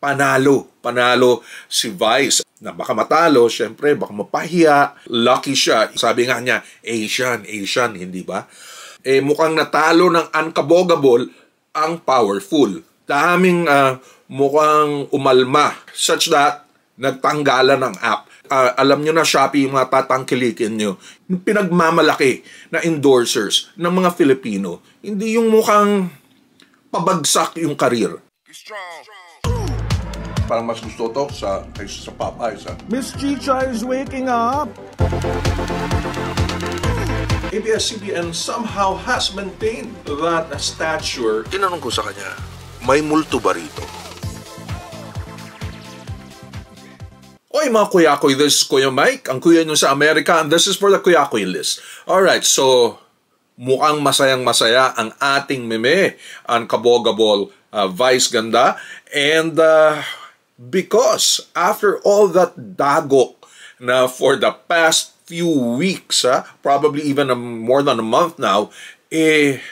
panalo. Panalo si Vice na baka matalo, syempre, baka mapahiya. Lucky siya. Sabi nga niya, Asian, Asian, hindi ba? Eh, mukhang natalo ng unkabogable ang powerful. Daming uh, mukhang umalma such that nagtanggalan ng app. Uh, alam nyo na Shopee yung mga tatangkilikin nyo. Pinagmamalaki na endorsers ng mga Filipino. Hindi yung mukhang pabagsak yung karir. Strong parang mas gusto to sa, kaysa sa Popeyes. Ha? Miss Chicha is waking up! ABS-CBN somehow has maintained that stature. Tinanong ko sa kanya, may multo ba rito? Oy mga kuyakoy, this is Kuya Mike, ang kuya nyo sa Amerika, and this is for the kuyakoy list. Alright, so mukhang masayang-masaya ang ating meme, ang kabogabol uh, ah, vice ganda, and uh, Because after all that dagok na for the past few weeks, ah, probably even a, more than a month now, eh,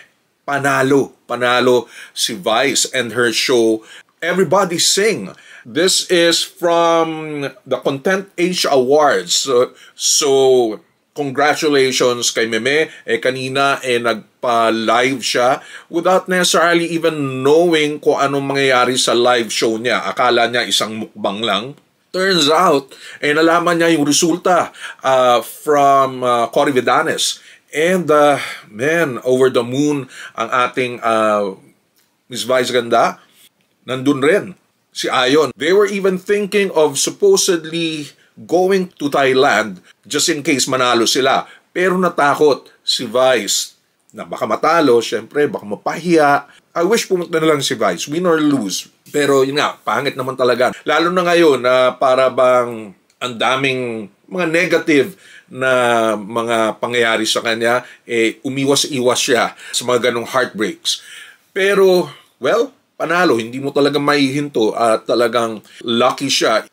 panalo. Panalo si Vice and her show, Everybody Sing. This is from the Content Asia Awards. So, so congratulations kay Meme. Eh, kanina, eh, nagpa-live siya without necessarily even knowing kung anong mangyayari sa live show niya. Akala niya isang mukbang lang. Turns out, eh, nalaman niya yung resulta uh, from uh, Cory Vidanes. And, uh, man, over the moon ang ating uh, Miss Vice Ganda. Nandun rin si Ayon. They were even thinking of supposedly going to Thailand just in case manalo sila. Pero natakot si Vice na baka matalo, syempre, baka mapahiya. I wish pumunta na lang si Vice, win or lose. Pero yun nga, pangit naman talaga. Lalo na ngayon na para bang ang daming mga negative na mga pangyayari sa kanya, eh, umiwas-iwas siya sa mga ganong heartbreaks. Pero, well, panalo, hindi mo talaga maihinto at talagang lucky siya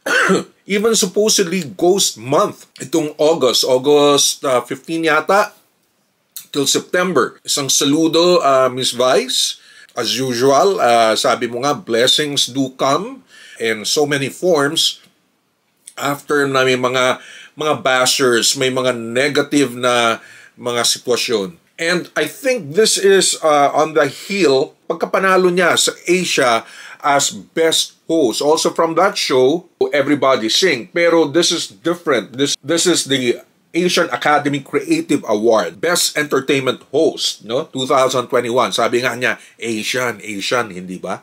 Even supposedly ghost month itong August, August uh, 15 yata till September. Isang saludo uh, Miss Vice. As usual, uh, sabi mo nga blessings do come in so many forms after na may mga mga bashers, may mga negative na mga sitwasyon. And I think this is uh, on the heel pagkapanalo niya sa Asia as best host. Also from that show, Everybody Sing. Pero this is different. This this is the Asian Academy Creative Award, Best Entertainment Host, no? 2021. Sabi nga niya, Asian, Asian, hindi ba?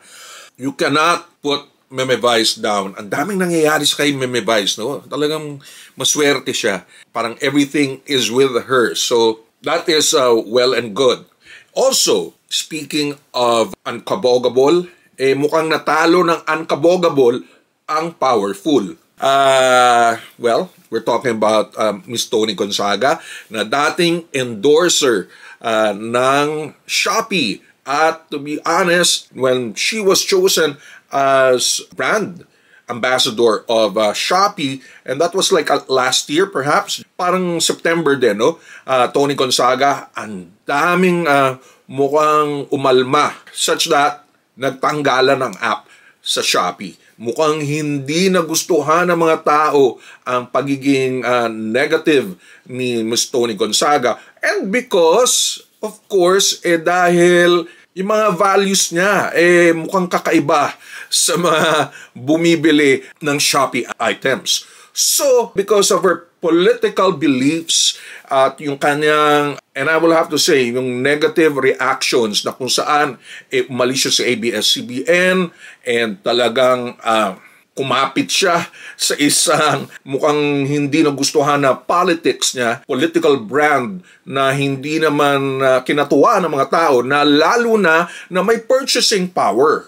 You cannot put Meme Vice down. Ang daming nangyayari sa kay Meme Vice, no? Talagang maswerte siya. Parang everything is with her. So, that is uh, well and good. Also, speaking of unkabogable, eh, mukhang natalo ng unkabogable ang powerful. Uh, well, we're talking about um, Miss Tony Gonzaga na dating endorser uh, ng Shopee. At to be honest, when she was chosen as brand ambassador of uh, Shopee, and that was like uh, last year perhaps, parang September din, no? Uh, Tony Gonzaga, ang daming uh, mukhang umalma such that nagtanggalan ng app sa Shopee. Mukhang hindi nagustuhan ng mga tao ang pagiging uh, negative ni Ms. Tony Gonzaga. And because, of course, eh dahil yung mga values niya eh mukhang kakaiba sa mga bumibili ng Shopee items. So, because of her political beliefs at yung kanyang, and I will have to say, yung negative reactions na kung saan eh, malicious sa ABS-CBN and talagang uh, kumapit siya sa isang mukhang hindi nagustuhan na politics niya, political brand na hindi naman uh, kinatuwa ng mga tao na lalo na na may purchasing power.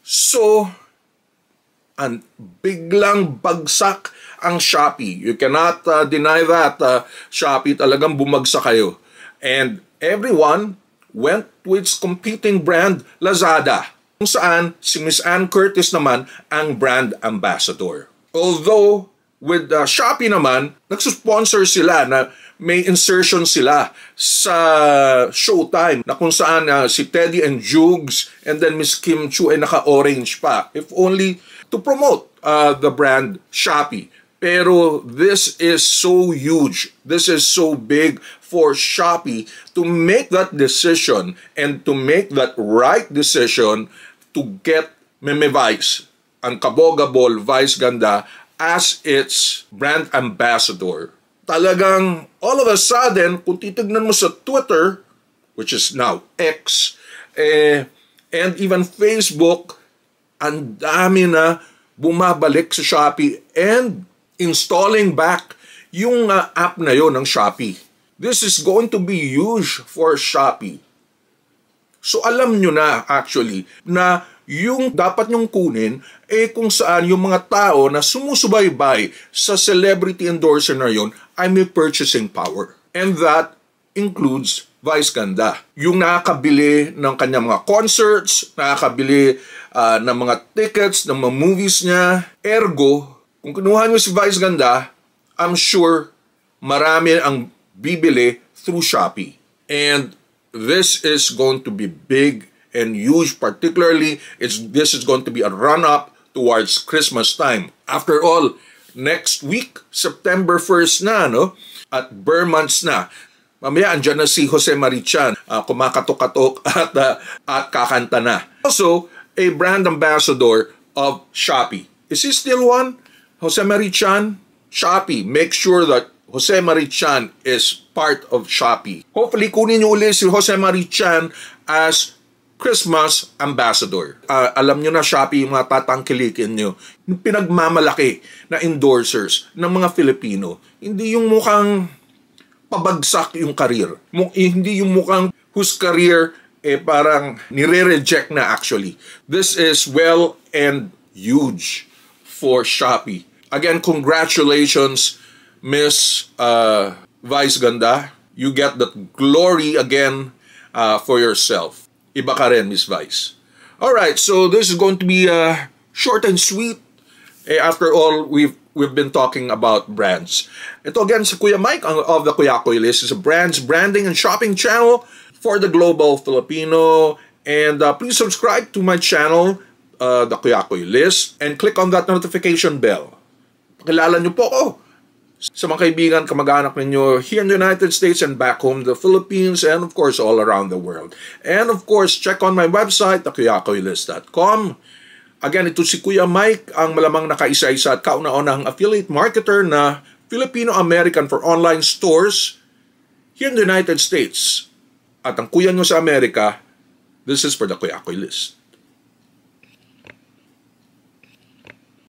So, and biglang bagsak ang Shopee. You cannot uh, deny that uh, Shopee talagang bumagsak kayo. And everyone went to its competing brand Lazada kung saan si Miss Ann Curtis naman ang brand ambassador. Although with uh, Shopee naman, nagsusponsor sila na may insertion sila sa Showtime na kung saan uh, si Teddy and Jugs and then Miss Kim Chu ay naka-orange pa. If only to promote uh, the brand Shopee. Pero this is so huge, this is so big for Shopee to make that decision and to make that right decision to get Meme Vice, ang kabogabol Vice Ganda, as its brand ambassador. Talagang all of a sudden, kung titignan mo sa Twitter, which is now X, eh, and even Facebook, ang dami na bumabalik sa Shopee and installing back yung uh, app na yon ng Shopee. This is going to be huge for Shopee. So alam nyo na actually na yung dapat nyong kunin eh kung saan yung mga tao na sumusubaybay sa celebrity endorser na yon ay may purchasing power. And that includes Vice ganda. Yung nakakabili ng kanyang mga concerts, nakakabili uh, ng mga tickets, ng mga movies niya. Ergo, kung kinuha niyo si Vice ganda, I'm sure marami ang bibili through Shopee. And this is going to be big and huge particularly it's this is going to be a run up towards Christmas time. After all, next week, September 1st na, no? At Burmans na. Mamaya andyan na si Jose Marichan, uh, kumakatok-katok at, uh, at kakanta na. Also, a brand ambassador of Shopee. Is he still one? Jose Marichan, Shopee. Make sure that Jose Marichan is part of Shopee. Hopefully, kunin niyo ulit si Jose Marichan as Christmas ambassador. Uh, alam niyo na Shopee yung mga tatangkilikin niyo. pinagmamalaki na endorsers ng mga Filipino. Hindi yung mukhang pabagsak yung career. Mo, eh, hindi yung mukhang whose career eh parang nire-reject na actually. This is well and huge for Shopee. Again, congratulations Miss uh, Vice Ganda. You get that glory again uh, for yourself. Iba ka rin, Miss Vice. All right, so this is going to be uh, short and sweet eh, after all, we've we've been talking about brands. Ito again si Kuya Mike of the Kuyakoy List is a brands, branding, and shopping channel for the global Filipino. And uh, please subscribe to my channel, uh, the Kuyakoy List, and click on that notification bell. Pakilala niyo po ako sa mga kaibigan, kamag-anak ninyo here in the United States and back home, the Philippines, and of course all around the world. And of course, check on my website, thecuyakoylist.com. Again, ito si Kuya Mike ang malamang nakaisa-isa at kauna-unahang affiliate marketer na Filipino-American for online stores here in the United States. At ang kuya nyo sa Amerika, this is for the Kuya Akoy list.